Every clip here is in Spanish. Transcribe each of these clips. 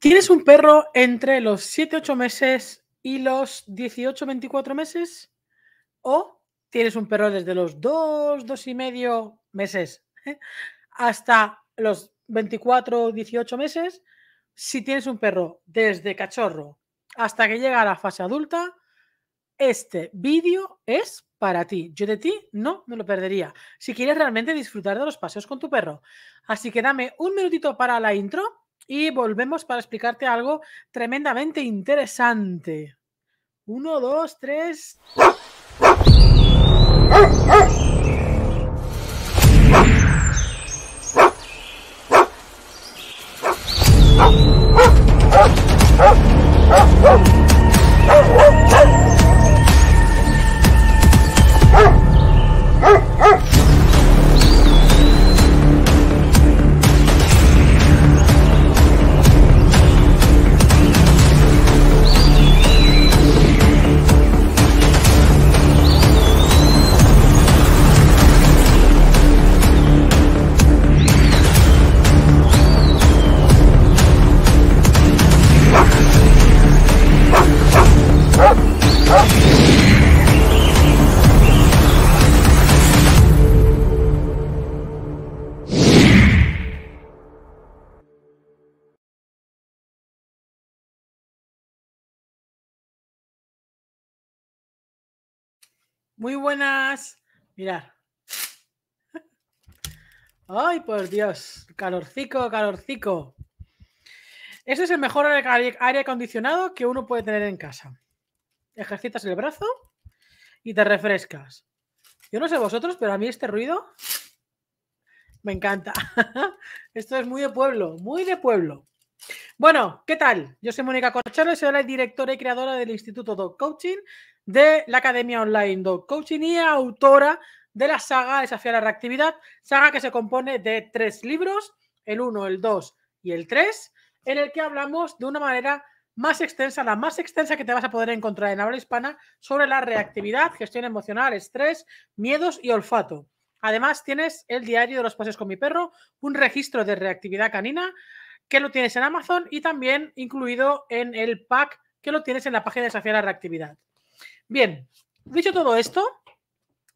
¿Tienes un perro entre los 7-8 meses y los 18-24 meses? ¿O tienes un perro desde los 2, 2 y medio meses eh, hasta los 24, 18 meses? Si tienes un perro desde cachorro hasta que llega a la fase adulta, este vídeo es para ti. Yo de ti no me lo perdería. Si quieres realmente disfrutar de los paseos con tu perro. Así que dame un minutito para la intro y volvemos para explicarte algo tremendamente interesante. Uno, dos, tres. Muy buenas. Mirad. Ay, por Dios. Calorcico, calorcico. Ese es el mejor aire acondicionado que uno puede tener en casa. Ejercitas el brazo y te refrescas. Yo no sé vosotros, pero a mí este ruido me encanta. Esto es muy de pueblo, muy de pueblo. Bueno, ¿qué tal? Yo soy Mónica Corchones, soy la directora y creadora del Instituto Dog Coaching de la Academia Online Dog Coaching y autora de la saga Desafiar la Reactividad, saga que se compone de tres libros, el 1, el 2 y el 3, en el que hablamos de una manera más extensa, la más extensa que te vas a poder encontrar en habla hispana sobre la reactividad, gestión emocional, estrés, miedos y olfato. Además, tienes el diario de los pases con mi perro, un registro de reactividad canina que lo tienes en Amazon y también incluido en el pack que lo tienes en la página de Desafiar la Reactividad. Bien, dicho todo esto,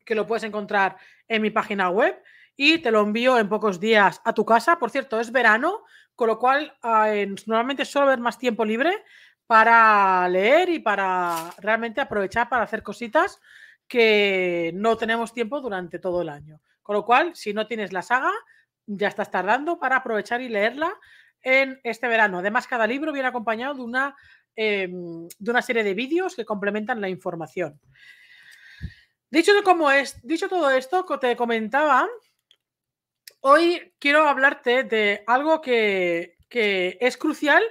que lo puedes encontrar en mi página web y te lo envío en pocos días a tu casa. Por cierto, es verano, con lo cual ah, normalmente suelo haber más tiempo libre para leer y para realmente aprovechar para hacer cositas que no tenemos tiempo durante todo el año. Con lo cual, si no tienes la saga, ya estás tardando para aprovechar y leerla en este verano. Además, cada libro viene acompañado de una Em, de una serie de vídeos que complementan la información. Dicho, es, dicho todo esto, te comentaba, hoy quiero hablarte de algo que, que es crucial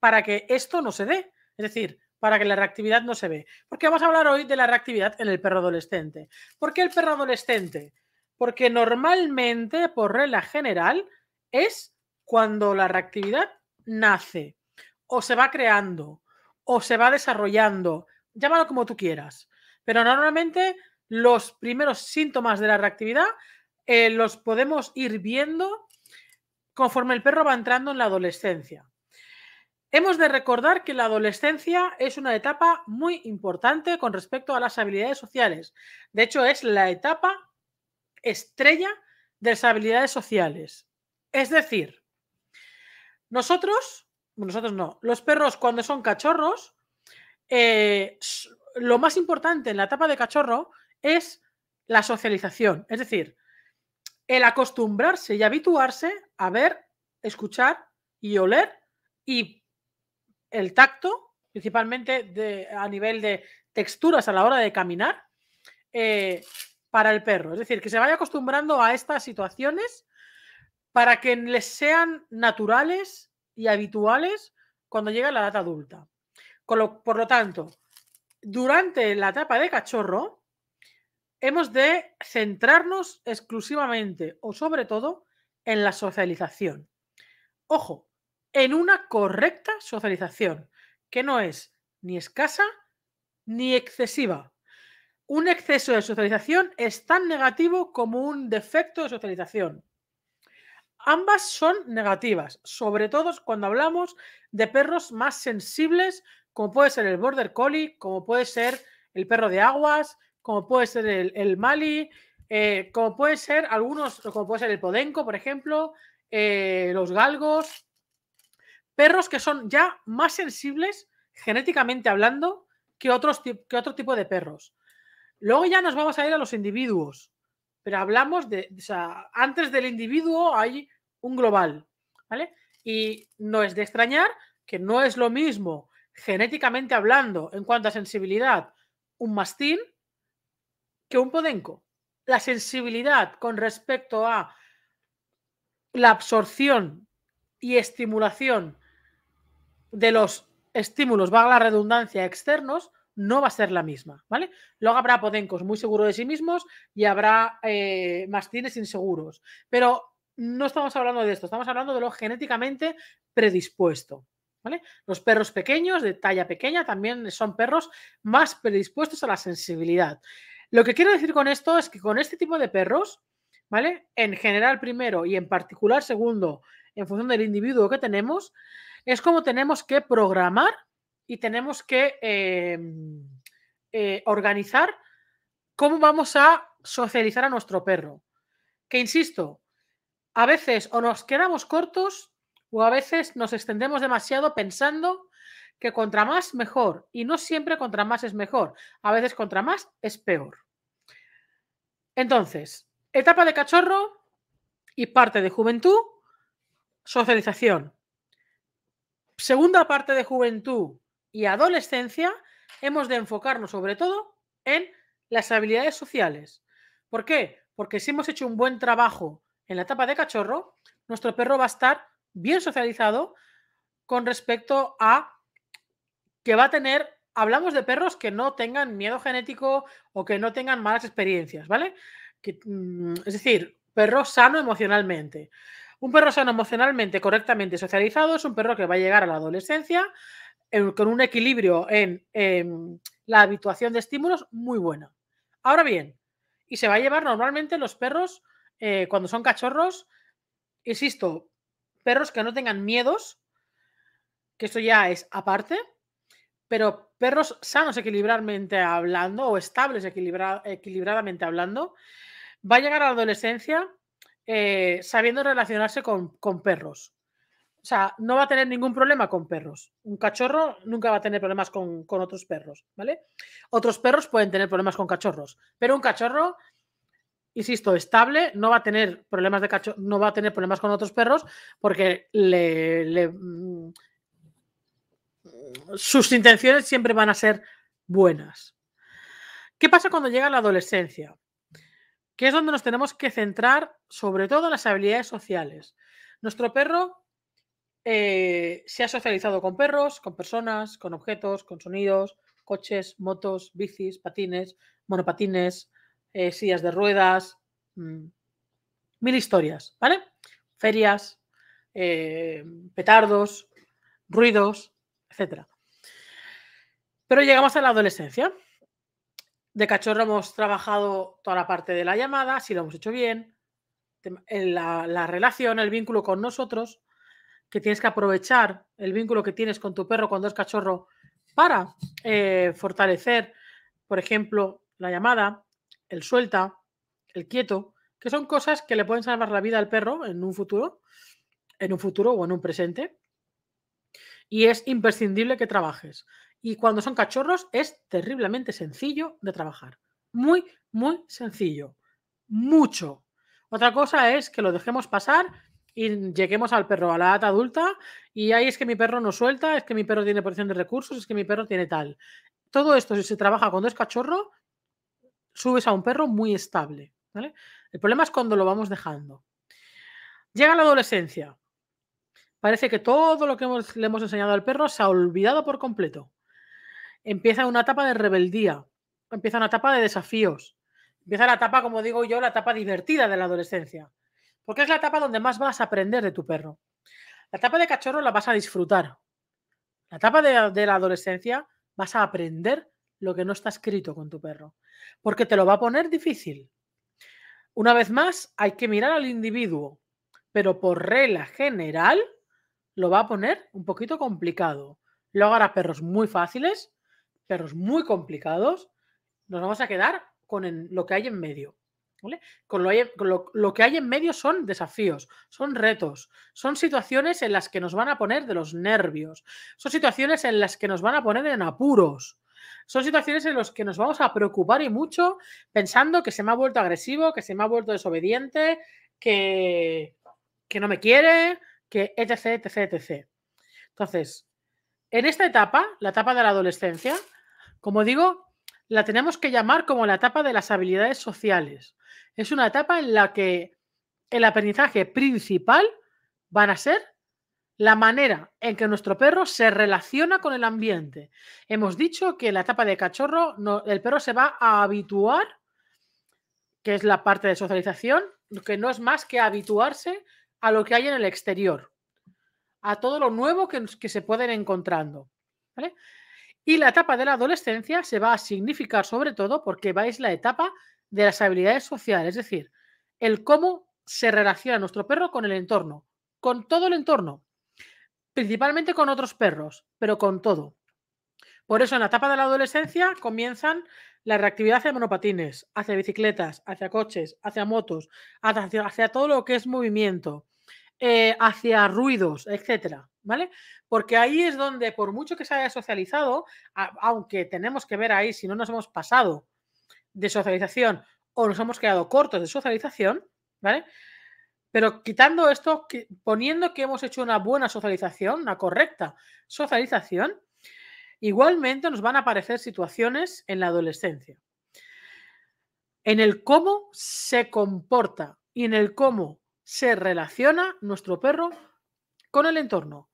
para que esto no se dé. Es decir, para que la reactividad no se ve. Porque vamos a hablar hoy de la reactividad en el perro adolescente. ¿Por qué el perro adolescente? Porque normalmente, por regla general, es cuando la reactividad nace o se va creando o se va desarrollando, llámalo como tú quieras, pero normalmente los primeros síntomas de la reactividad eh, los podemos ir viendo conforme el perro va entrando en la adolescencia. Hemos de recordar que la adolescencia es una etapa muy importante con respecto a las habilidades sociales. De hecho, es la etapa estrella de las habilidades sociales. Es decir, nosotros nosotros no, los perros cuando son cachorros, eh, lo más importante en la etapa de cachorro es la socialización, es decir, el acostumbrarse y habituarse a ver, escuchar y oler y el tacto, principalmente a nivel de texturas a la hora de caminar, eh, para el perro. Es decir, que se vaya acostumbrando a estas situaciones para que les sean naturales y habituales cuando llega la edad adulta. por lo tanto, durante la etapa de cachorro, hemos de centrarnos exclusivamente o sobre todo en la socialización. Ojo, en una correcta socialización, que no es ni escasa ni excesiva. Un exceso de socialización es tan negativo como un defecto de socialización. Ambas son negativas, sobre todo cuando hablamos de perros más sensibles, como puede ser el Border Collie, como puede ser el perro de aguas, como puede ser el, Mali, eh, como puede ser algunos, como puede ser el Podenco, por ejemplo, eh, los galgos, perros que son ya más sensibles genéticamente hablando que, otros, que otro tipo de perros. Luego ya nos vamos a ir a los individuos pero hablamos de, o sea, antes del individuo hay un global, ¿vale? Y no es de extrañar que no es lo mismo genéticamente hablando en cuanto a sensibilidad un mastín que un podenco. La sensibilidad con respecto a la absorción y estimulación de los estímulos, va la redundancia, externos, no va a ser la misma, ¿vale? Luego habrá podencos muy seguros de sí mismos y habrá eh, mastines inseguros, pero no estamos hablando de esto, estamos hablando de lo genéticamente predispuesto. ¿Vale? Los perros pequeños, de talla pequeña, también son perros más predispuestos a la sensibilidad. Lo que quiero decir con esto es que con este tipo de perros, ¿vale? En general primero y en particular segundo, en función del individuo que tenemos, es como tenemos que programar y tenemos que em, eh, organizar cómo vamos a socializar a nuestro perro. Que insisto, a veces o nos quedamos cortos o a veces nos extendemos demasiado pensando que contra más mejor y no siempre contra más es mejor, a veces contra más es peor. Entonces, etapa de cachorro y parte de juventud, socialización. Segunda parte de juventud, y adolescencia, hemos de enfocarnos sobre todo en las habilidades sociales. ¿Por qué? Porque si hemos hecho un buen trabajo en la etapa de cachorro, nuestro perro va a estar bien socializado con respecto a que va a tener, hablamos de perros que no tengan miedo genético o que no tengan malas experiencias, ¿vale? Que, mm, es decir, perro sano emocionalmente. Un perro sano emocionalmente, correctamente socializado, es un perro que va a llegar a la adolescencia con un equilibrio en, la habituación de estímulos muy buena. Ahora bien, y se va a llevar normalmente los perros eh, cuando son cachorros, insisto, perros que no tengan miedos, que esto ya es aparte, pero perros sanos equilibradamente hablando o estables equilibradamente hablando, va a llegar a la adolescencia eh, sabiendo relacionarse con perros. O sea, no va a tener ningún problema con perros. Un cachorro nunca va a tener problemas con, otros perros, ¿vale? Otros perros pueden tener problemas con cachorros, pero un cachorro insisto, estable, no va a tener problemas de cachorro, no va a tener problemas con otros perros porque mm, sus intenciones siempre van a ser buenas. ¿Qué pasa cuando llega la adolescencia? Que es donde nos tenemos que centrar sobre todo en las habilidades sociales. Nuestro perro eh, se ha socializado con perros, con personas, con objetos, con sonidos, coches, motos, bicis, patines, monopatines, eh, sillas de ruedas, mm, mil historias, ¿vale? Ferias, eh, petardos, ruidos, etc. Pero llegamos a la adolescencia. De cachorro hemos trabajado toda la parte de la llamada, si lo hemos hecho bien, la relación, el vínculo con nosotros, que tienes que aprovechar el vínculo que tienes con tu perro cuando es cachorro para eh, fortalecer, por ejemplo, la llamada, el suelta, el quieto, que son cosas que le pueden salvar la vida al perro en un futuro, en un futuro o en un presente. Y es imprescindible que trabajes. Y cuando son cachorros es terriblemente sencillo de trabajar. Muy, muy sencillo. Mucho. Otra cosa es que lo dejemos pasar y lleguemos al perro, a la edad adulta, y ahí es que mi perro no suelta, es que mi perro tiene porción de recursos, es que mi perro tiene tal. Todo esto, si se trabaja cuando es cachorro, subes a un perro muy estable. El problema es cuando lo vamos dejando. Llega la adolescencia. Parece que todo lo que le hemos enseñado al perro se ha olvidado por completo. Empieza una etapa de rebeldía, empieza una etapa de desafíos, empieza la etapa, como digo yo, la etapa divertida de la adolescencia. Porque es la etapa donde más vas a aprender de tu perro. La etapa de cachorro la vas a disfrutar. La etapa de, la adolescencia vas a aprender lo que no está escrito con tu perro. Porque te lo va a poner difícil. Una vez más, hay que mirar al individuo, pero por regla general lo va a poner un poquito complicado. Luego hará perros muy fáciles, perros muy complicados. Nos vamos a quedar con lo que hay en medio. Con lo, que hay en medio son desafíos, son retos, son situaciones en las que nos van a poner de los nervios, son situaciones en las que nos van a poner en apuros, son situaciones en las que nos vamos a preocupar y mucho pensando que se me ha vuelto agresivo, que se me ha vuelto desobediente, que, que no me quiere, que etc, etc, etc. Entonces, en esta etapa, la etapa de la adolescencia, como digo, la tenemos que llamar como la etapa de las habilidades sociales. Es una etapa en la que el aprendizaje principal van a ser la manera en que nuestro perro se relaciona con el ambiente. Hemos dicho que en la etapa de cachorro el perro se va a habituar, que es la parte de socialización, que no es más que habituarse a lo que hay en el exterior, a todo lo nuevo que, se pueden encontrando. ¿vale? Y la etapa de la adolescencia se va a significar sobre todo porque es la etapa de las habilidades sociales, es decir, el cómo se relaciona nuestro perro con el entorno, con todo el entorno, principalmente con otros perros, pero con todo. Por eso en la etapa de la adolescencia comienzan la reactividad hacia monopatines, hacia bicicletas, hacia coches, hacia motos, hacia, todo lo que es movimiento, eh, hacia ruidos, etcétera. Porque ahí es donde, por mucho que se haya socializado, aunque tenemos que ver ahí si no nos hemos pasado de socialización o nos hemos quedado cortos de socialización, ¿vale? Pero quitando esto, poniendo que hemos hecho una buena socialización, una correcta socialización, igualmente nos van a aparecer situaciones en la adolescencia. En el cómo se comporta y en el cómo se relaciona nuestro perro con el entorno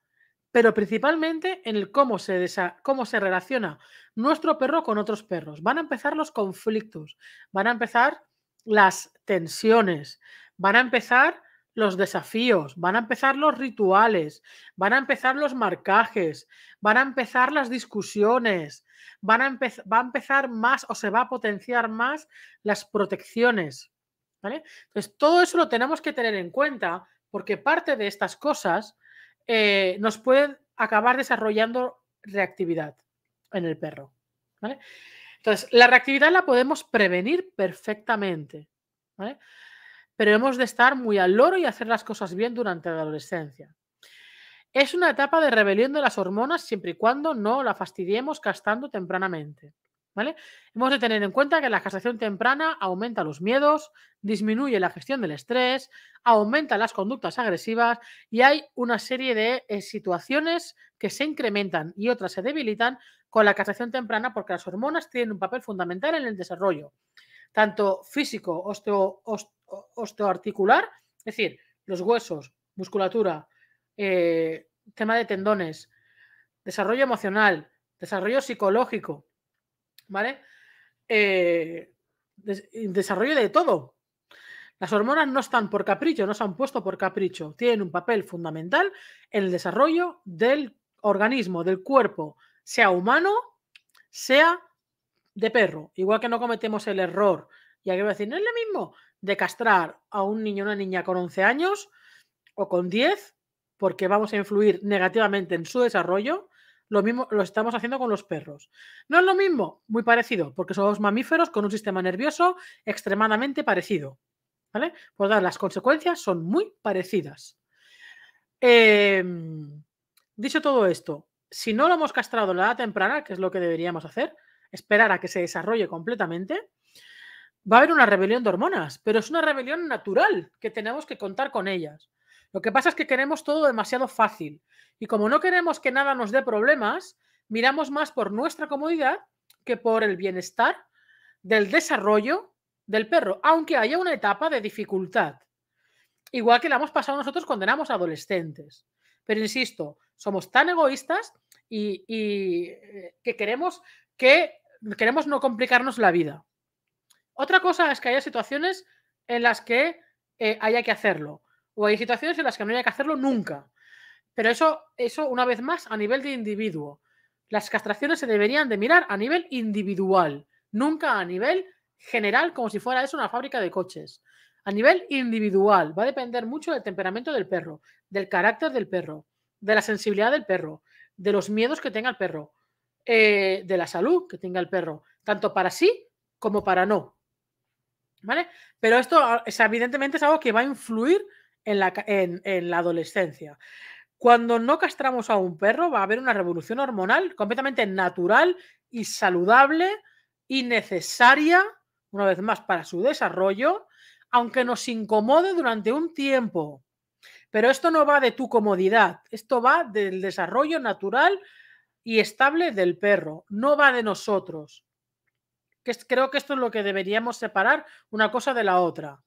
pero principalmente en el cómo se, cómo se relaciona nuestro perro con otros perros. Van a empezar los conflictos, van a empezar las tensiones, van a empezar los desafíos, van a empezar los rituales, van a empezar los marcajes, van a empezar las discusiones, van a va a empezar más o se va a potenciar más las protecciones. Entonces, todo eso lo tenemos que tener en cuenta porque parte de estas cosas eh, nos puede acabar desarrollando reactividad en el perro. Entonces, la reactividad la podemos prevenir perfectamente, pero hemos de estar muy al loro y hacer las cosas bien durante la adolescencia. Es una etapa de rebelión de las hormonas siempre y cuando no la fastidiemos gastando tempranamente. Hemos de tener en cuenta que la casación temprana aumenta los miedos, disminuye la gestión del estrés, aumenta las conductas agresivas y hay una serie de eh, situaciones que se incrementan y otras se debilitan con la casación temprana porque las hormonas tienen un papel fundamental en el desarrollo, tanto físico, osteoarticular, es decir, los huesos, musculatura, eh, tema de tendones, desarrollo emocional, desarrollo psicológico ¿vale? Eh, desarrollo de todo. Las hormonas no están por capricho, no se han puesto por capricho, tienen un papel fundamental en el desarrollo del organismo, del cuerpo, sea humano, sea de perro. Igual que no cometemos el error, ya que voy a decir, no es lo mismo de castrar a un niño o una niña con 11 años o con 10, porque vamos a influir negativamente en su desarrollo, lo mismo lo estamos haciendo con los perros. No es lo mismo, muy parecido, porque somos mamíferos con un sistema nervioso extremadamente parecido. ¿Vale? pues las consecuencias son muy parecidas. Em, dicho todo esto, si no lo hemos castrado en la edad temprana, que es lo que deberíamos hacer, esperar a que se desarrolle completamente, va a haber una rebelión de hormonas, pero es una rebelión natural que tenemos que contar con ellas. Lo que pasa es que queremos todo demasiado fácil. Y como no queremos que nada nos dé problemas, miramos más por nuestra comodidad que por el bienestar del desarrollo del perro, aunque haya una etapa de dificultad. Igual que la hemos pasado nosotros cuando éramos adolescentes. Pero insisto, somos tan egoístas y, eh, que queremos que queremos no complicarnos la vida. Otra cosa es que haya situaciones en las que eh, haya que hacerlo. O hay situaciones en las que no hay que hacerlo nunca. Pero eso, eso, una vez más, a nivel de individuo. Las castraciones se deberían de mirar a nivel individual, nunca a nivel general, como si fuera eso una fábrica de coches. A nivel individual, va a depender mucho del temperamento del perro, del carácter del perro, de la sensibilidad del perro, de los miedos que tenga el perro, eh, de la salud que tenga el perro, tanto para sí como para no. ¿Vale? Pero esto, ah, evidentemente, es algo que va a influir en la, adolescencia. Cuando no castramos a un perro va a haber una revolución hormonal completamente natural y saludable y necesaria, una vez más, para su desarrollo, aunque nos incomode durante un tiempo. Pero esto no va de tu comodidad, esto va del desarrollo natural y estable del perro, no va de nosotros. creo que esto es lo que deberíamos separar una cosa de la otra.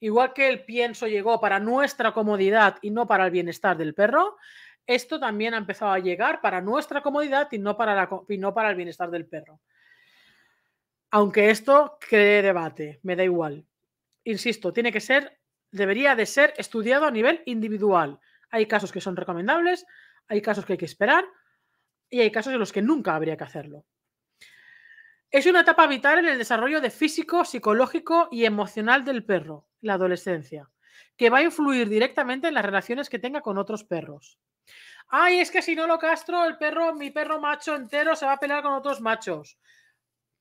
Igual que el pienso llegó para nuestra comodidad y no para el bienestar del perro, esto también ha empezado a llegar para nuestra comodidad y no para, el bienestar del perro. Aunque esto cree debate, me da igual. Insisto, tiene que ser, debería de ser estudiado a nivel individual. Hay casos que son recomendables, hay casos que hay que esperar y hay casos en los que nunca habría que hacerlo. Es una etapa vital en el desarrollo de físico, psicológico y emocional del perro la adolescencia, que va a influir directamente en las relaciones que tenga con otros perros. Ay, es que si no lo castro, el perro, mi perro macho entero se va a pelear con otros machos.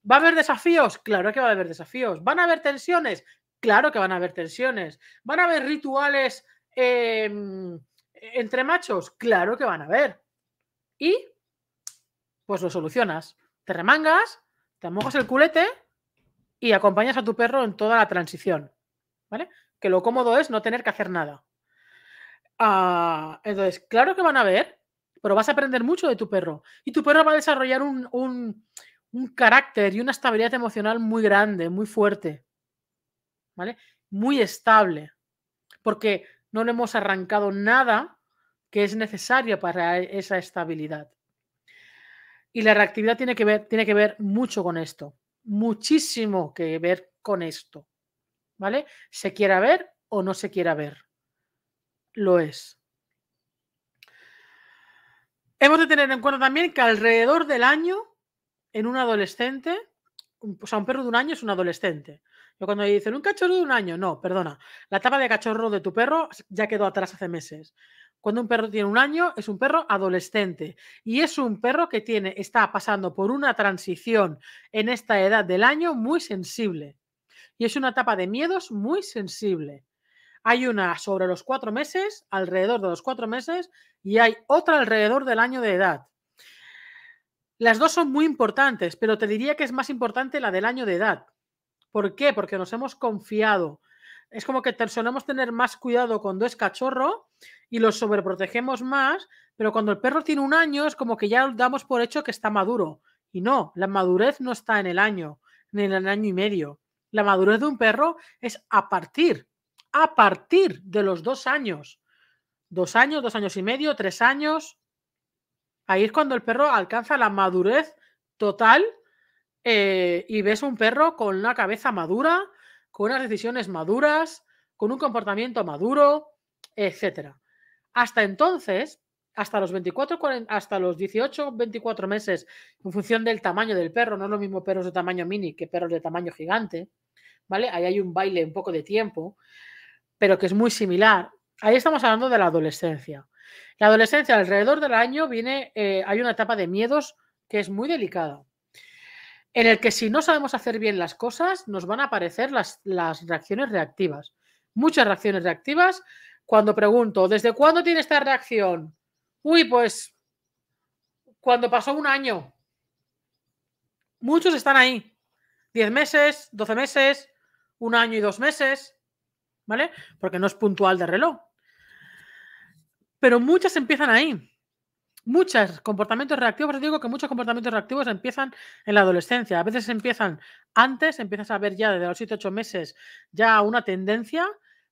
¿Va a haber desafíos? Claro que va a haber desafíos. ¿Van a haber tensiones? Claro que van a haber tensiones. ¿Van a haber rituales em, entre machos? Claro que van a haber. Y pues lo solucionas. Te remangas, te mojas el culete y acompañas a tu perro en toda la transición. ¿vale? Que lo cómodo es no tener que hacer nada. Ah, entonces, claro que van a ver, pero vas a aprender mucho de tu perro. Y tu perro va a desarrollar un, carácter y una estabilidad emocional muy grande, muy fuerte, ¿vale? Muy estable, porque no le hemos arrancado nada que es necesario para e, esa estabilidad. Y la reactividad tiene que ver, tiene que ver mucho con esto, muchísimo que ver con esto. ¿vale? Se quiera ver o no se quiera ver. Lo es. Hemos de tener en cuenta también que alrededor del año, en un adolescente, o sea, un perro de un año es un adolescente. Yo cuando dicen un cachorro de un año, no, perdona. La etapa de cachorro de tu perro ya quedó atrás hace meses. Cuando un perro tiene un año, es un perro adolescente. Y es un perro que tiene, está pasando por una transición en esta edad del año muy sensible y es una etapa de miedos muy sensible. Hay una sobre los cuatro meses, alrededor de los cuatro meses, y hay otra alrededor del año de edad. Las dos son muy importantes, pero te diría que es más importante la del año de edad. ¿Por qué? Porque nos hemos confiado. Es como que solemos tener más cuidado cuando es cachorro y lo sobreprotegemos más, pero cuando el perro tiene un año es como que ya damos por hecho que está maduro. Y no, la madurez no está en el año, ni en el año y medio. La madurez de un perro es a partir, a partir de los dos años. Dos años, dos años y medio, tres años. Ahí es cuando el perro alcanza la madurez total eh, y ves un perro con una cabeza madura, con unas decisiones maduras, con un comportamiento maduro, etc. Hasta entonces, hasta los 24, hasta los 18, 24 meses, en función del tamaño del perro, no es lo mismo perros de tamaño mini que perros de tamaño gigante, ¿vale? Ahí hay un baile un poco de tiempo, pero que es muy similar. Ahí estamos hablando de la adolescencia. La adolescencia alrededor del año viene, eh, hay una etapa de miedos que es muy delicada, en el que si no sabemos hacer bien las cosas, nos van a aparecer las, las reacciones reactivas. Muchas reacciones reactivas. Cuando pregunto, ¿desde cuándo tiene esta reacción? Uy, pues cuando pasó un año, muchos están ahí. 10 meses, 12 meses, un año y dos meses, ¿vale? Porque no es puntual de reloj. Pero muchas empiezan ahí. Muchos comportamientos reactivos, os digo que muchos comportamientos reactivos empiezan en la adolescencia. A veces empiezan antes, empiezas a ver ya desde los 7, 8 meses ya una tendencia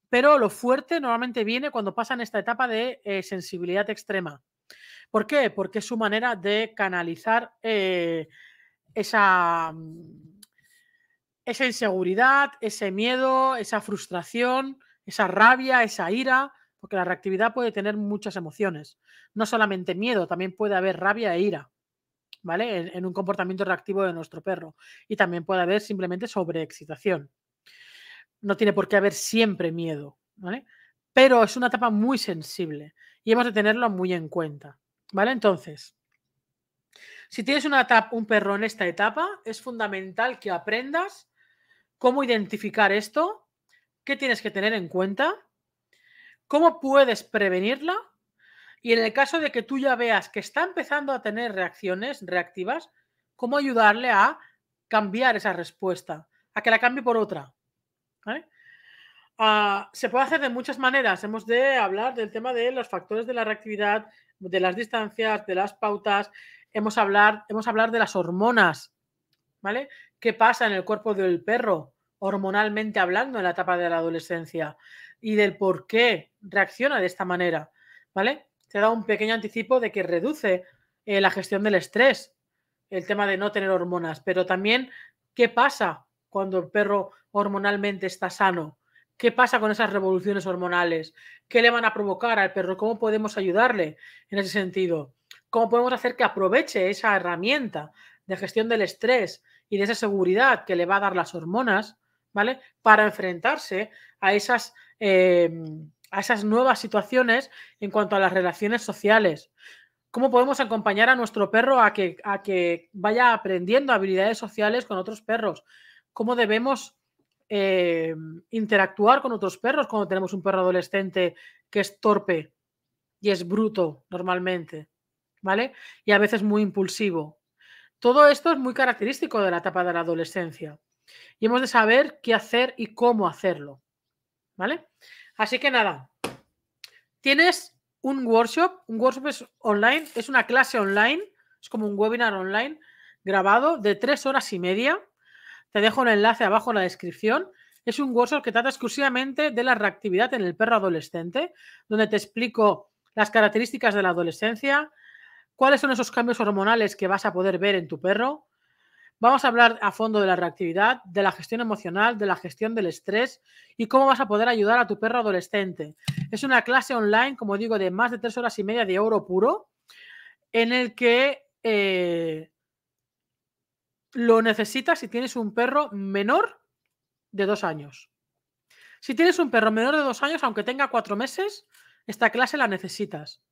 pero lo fuerte normalmente viene cuando pasa en esta etapa de eh, sensibilidad extrema. ¿Por qué? Porque es su manera de canalizar eh, mm, esa, inseguridad, ese miedo, esa frustración, esa rabia, esa ira, porque la reactividad puede tener muchas emociones, no solamente miedo, también puede haber rabia e ira. ¿Vale? en un comportamiento reactivo de nuestro perro. Y también puede haber simplemente sobreexcitación no tiene por qué haber siempre miedo, ¿vale? Pero es una etapa muy sensible y hemos de tenerlo muy en cuenta, ¿vale? Entonces, si tienes una un perro en esta etapa, es fundamental que aprendas cómo identificar esto, qué tienes que tener en cuenta, cómo puedes prevenirla y en el caso de que tú ya veas que está empezando a tener reacciones reactivas, cómo ayudarle a cambiar esa respuesta, a que la cambie por otra, ¿vale? Ah, se puede hacer de muchas maneras. Hemos de hablar del tema de los factores de la reactividad, de las distancias, de las pautas. Hemos, hablar, hemos hablar de las hormonas, ¿vale? ¿Qué pasa en el cuerpo del perro, hormonalmente hablando, en la etapa de la adolescencia? Y del por qué reacciona de esta manera, ¿vale? Se da un pequeño anticipo de que reduce eh, la gestión del estrés, el tema de no tener hormonas, pero también qué pasa cuando el perro hormonalmente está sano? ¿Qué pasa con esas revoluciones hormonales? ¿Qué le van a provocar al perro? ¿Cómo podemos ayudarle en ese sentido? ¿Cómo podemos hacer que aproveche esa herramienta de gestión del estrés y de esa seguridad que le va a dar las hormonas, ¿vale? Para enfrentarse a esas, em, a esas nuevas situaciones en cuanto a las relaciones sociales. ¿Cómo podemos acompañar a nuestro perro a que, a que vaya aprendiendo habilidades sociales con otros perros? cómo debemos eh, interactuar con otros perros cuando tenemos un perro adolescente que es torpe y es bruto normalmente, ¿vale? Y a veces muy impulsivo. Todo esto es muy característico de la etapa de la adolescencia y hemos de saber qué hacer y cómo hacerlo, ¿vale? Así que nada, tienes un workshop, un workshop es online, es una clase online, es como un webinar online grabado de tres horas y media te dejo un enlace abajo en la descripción. Es un workshop que trata exclusivamente de la reactividad en el perro adolescente, donde te explico las características de la adolescencia, cuáles son esos cambios hormonales que vas a poder ver en tu perro. Vamos a hablar a fondo de la reactividad, de la gestión emocional, de la gestión del estrés y cómo vas a poder ayudar a tu perro adolescente. Es una clase online, como digo, de más de tres horas y media de oro puro, en el que eh, lo necesitas si tienes un perro menor de dos años. Si tienes un perro menor de dos años, aunque tenga cuatro meses, esta clase la necesitas.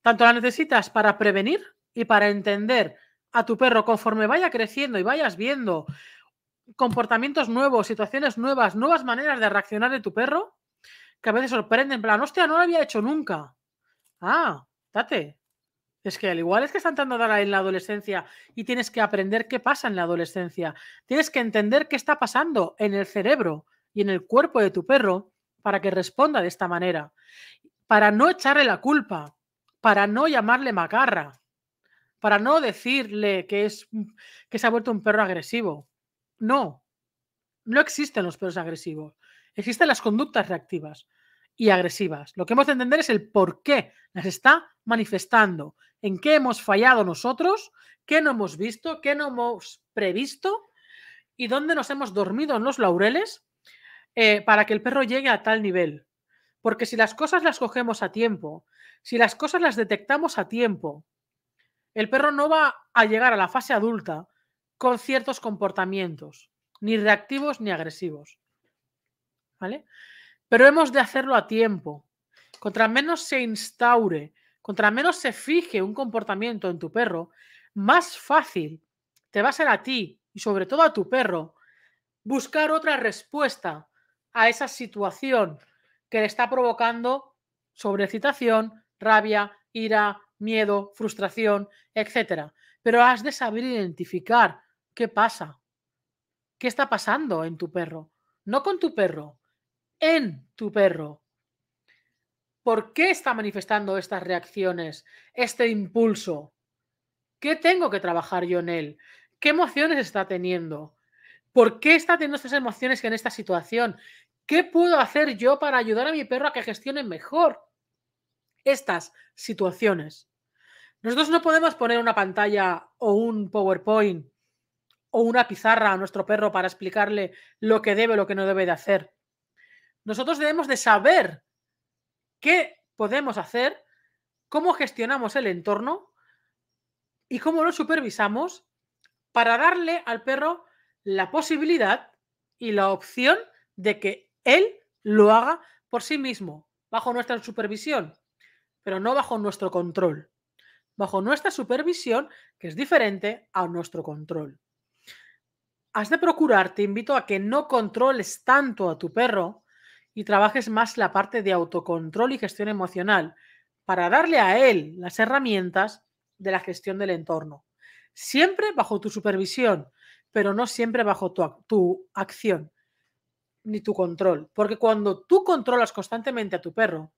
Tanto la necesitas para prevenir y para entender a tu perro conforme vaya creciendo y vayas viendo comportamientos nuevos, situaciones nuevas, nuevas maneras de reaccionar de tu perro, que a veces sorprenden, en plan, hostia, no lo había hecho nunca. Ah, date, es que al igual es que están entrando ahora en la adolescencia y tienes que aprender qué pasa en la adolescencia. Tienes que entender qué está pasando en el cerebro y en el cuerpo de tu perro para que responda de esta manera. Para no echarle la culpa, para no llamarle macarra, para no decirle que, es, que se ha vuelto un perro agresivo. No, no existen los perros agresivos. Existen las conductas reactivas y agresivas. Lo que hemos de entender es el por qué las está manifestando, en qué hemos fallado nosotros, qué no hemos visto, qué no hemos previsto y dónde nos hemos dormido en los laureles eh, para que el perro llegue a tal nivel. Porque si las cosas las cogemos a tiempo, si las cosas las detectamos a tiempo, el perro no va a llegar a la fase adulta con ciertos comportamientos, ni reactivos ni agresivos. ¿Vale? Pero hemos de hacerlo a tiempo. Contra menos se instaure, contra menos se fije un comportamiento en tu perro, más fácil te va a ser a ti y sobre todo a tu perro buscar otra respuesta a esa situación que le está provocando sobrecitación rabia, ira, miedo, frustración, etc. Pero has de saber identificar qué pasa, qué está pasando en tu perro, no con tu perro, en tu perro. ¿Por qué está manifestando estas reacciones, este impulso? ¿Qué tengo que trabajar yo en él? ¿Qué emociones está teniendo? ¿Por qué está teniendo estas emociones en esta situación? ¿Qué puedo hacer yo para ayudar a mi perro a que gestione mejor estas situaciones? Nosotros no podemos poner una pantalla o un PowerPoint o una pizarra a nuestro perro para explicarle lo que debe o lo que no debe de hacer. Nosotros debemos de saber qué podemos hacer, cómo gestionamos el entorno y cómo lo supervisamos para darle al perro la posibilidad y la opción de que él lo haga por sí mismo, bajo nuestra supervisión, pero no bajo nuestro control, bajo nuestra supervisión que es diferente a nuestro control. Has de procurar, te invito a que no controles tanto a tu perro y trabajes más la parte de autocontrol y gestión emocional para darle a él las herramientas de la gestión del entorno. Siempre bajo tu supervisión, pero no siempre bajo tu, acción ni tu control. Porque cuando tú controlas constantemente a tu perro,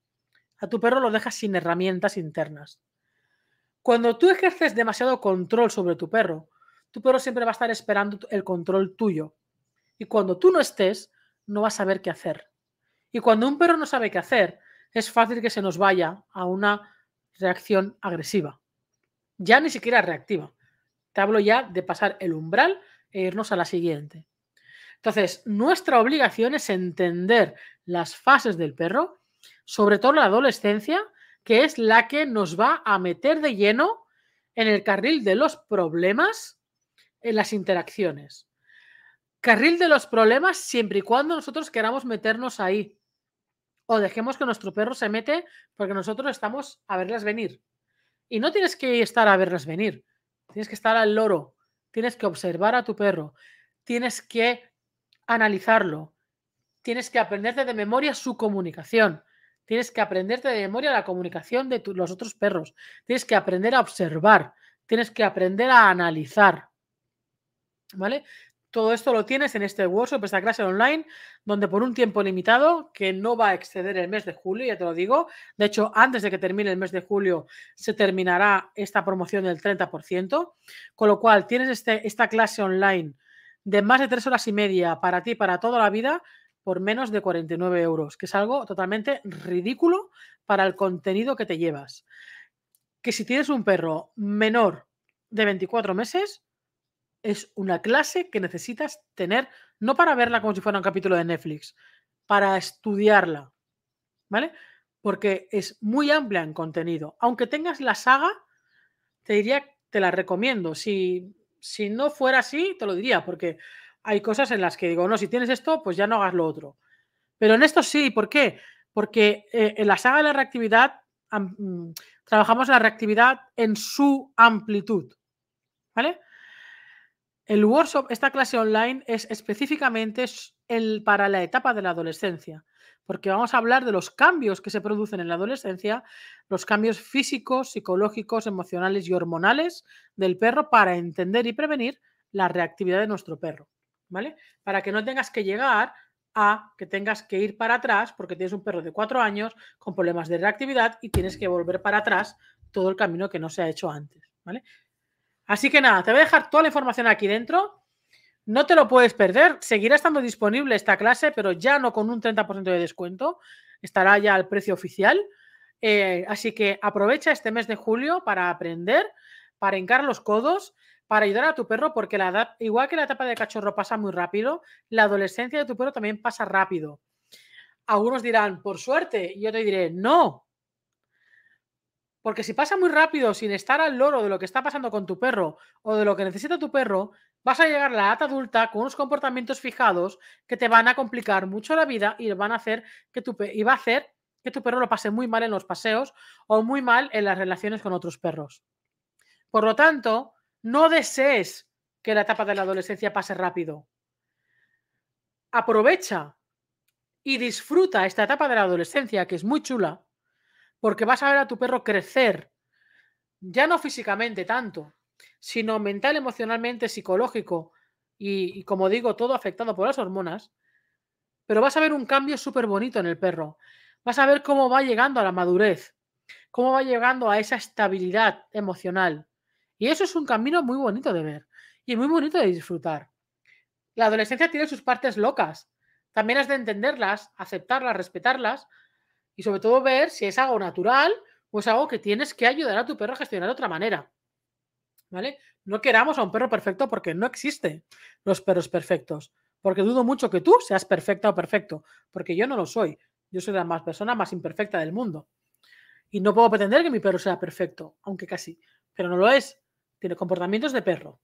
a tu perro lo dejas sin herramientas internas. Cuando tú ejerces demasiado control sobre tu perro, tu perro siempre va a estar esperando el control tuyo. Y cuando tú no estés, no va a saber qué hacer. Y cuando un perro no sabe qué hacer, es fácil que se nos vaya a una reacción agresiva. Ya ni siquiera reactiva. Te hablo ya de pasar el umbral e irnos a la siguiente. Entonces, nuestra obligación es entender las fases del perro, sobre todo la adolescencia, que es la que nos va a meter de lleno en el carril de los problemas en las interacciones. Carril de los problemas siempre y cuando nosotros queramos meternos ahí o dejemos que nuestro perro se mete porque nosotros estamos a verlas venir. Y no tienes que estar a verlas venir, tienes que estar al loro, tienes que observar a tu perro, tienes que analizarlo, tienes que aprenderte de memoria su comunicación, tienes que aprenderte de memoria la comunicación de los otros perros, tienes que aprender a observar, tienes que aprender a analizar. ¿Vale? Todo esto lo tienes en este workshop, esta clase online, donde por un tiempo limitado, que no va a exceder el mes de julio, ya te lo digo. De hecho, antes de que termine el mes de julio, se terminará esta promoción del 30%. Con lo cual, tienes este, esta clase online de más de tres horas y media para ti, para toda la vida, por menos de 49 euros, que es algo totalmente ridículo para el contenido que te llevas. Que si tienes un perro menor de 24 meses, es una clase que necesitas tener, no para verla como si fuera un capítulo de Netflix, para estudiarla, ¿vale? Porque es muy amplia en contenido. Aunque tengas la saga, te diría, te la recomiendo. Si, no fuera así, te lo diría, porque hay cosas en las que digo, no, si tienes esto, pues ya no hagas lo otro. Pero en esto sí, ¿por qué? Porque eh, en la saga de la reactividad mm, trabajamos la reactividad en su amplitud, ¿vale? El workshop, esta clase online, es específicamente el, para la etapa de la adolescencia, porque vamos a hablar de los cambios que se producen en la adolescencia, los cambios físicos, psicológicos, emocionales y hormonales del perro para entender y prevenir la reactividad de nuestro perro, ¿vale? Para que no tengas que llegar a que tengas que ir para atrás porque tienes un perro de cuatro años con problemas de reactividad y tienes que volver para atrás todo el camino que no se ha hecho antes, ¿vale? Así que nada, te voy a dejar toda la información aquí dentro. No te lo puedes perder. Seguirá estando disponible esta clase, pero ya no con un 30% de descuento. Estará ya al precio oficial. Eh, así que aprovecha este mes de julio para aprender, para hincar los codos, para ayudar a tu perro, porque la edad, igual que la etapa de cachorro pasa muy rápido, la adolescencia de tu perro también pasa rápido. Algunos dirán, por suerte, y yo te diré, no, porque si pasa muy rápido sin estar al loro de lo que está pasando con tu perro o de lo que necesita tu perro, vas a llegar a la edad adulta con unos comportamientos fijados que te van a complicar mucho la vida y van a hacer que tu va a hacer que tu perro lo pase muy mal en los paseos o muy mal en las relaciones con otros perros. Por lo tanto, no desees que la etapa de la adolescencia pase rápido. Aprovecha y disfruta esta etapa de la adolescencia que es muy chula porque vas a ver a tu perro crecer, ya no físicamente tanto, sino mental, emocionalmente, psicológico y, como digo, todo afectado por las hormonas, pero vas a ver un cambio súper bonito en el perro. Vas a ver cómo va llegando a la madurez, cómo va llegando a esa estabilidad emocional. Y eso es un camino muy bonito de ver y muy bonito de disfrutar. La adolescencia tiene sus partes locas. También has de entenderlas, aceptarlas, respetarlas, y sobre todo ver si es algo natural o es algo que tienes que ayudar a tu perro a gestionar de otra manera. ¿Vale? No queramos a un perro perfecto porque no existen los perros perfectos. Porque dudo mucho que tú seas perfecta o perfecto, porque yo no lo soy. Yo soy la más persona más imperfecta del mundo. Y no puedo pretender que mi perro sea perfecto, aunque casi, pero no lo es. Tiene comportamientos de perro.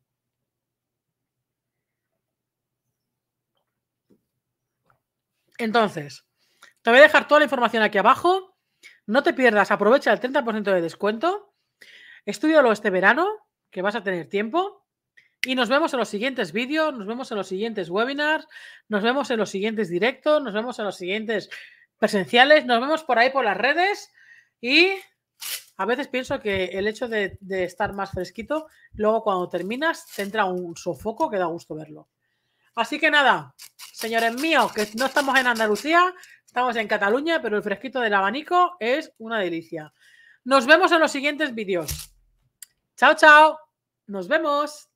Entonces, te voy a dejar toda la información aquí abajo. No te pierdas, aprovecha el 30% de descuento. Estudialo este verano, que vas a tener tiempo. Y nos vemos en los siguientes vídeos, nos vemos en los siguientes webinars, nos vemos en los siguientes directos, nos vemos en los siguientes presenciales, nos vemos por ahí por las redes y a veces pienso que el hecho de, de estar más fresquito, luego cuando terminas te entra un sofoco que da gusto verlo. Así que nada, señores míos, que no estamos en Andalucía, Estamos en Cataluña, pero el fresquito del abanico es una delicia. Nos vemos en los siguientes vídeos. Chao, chao. Nos vemos.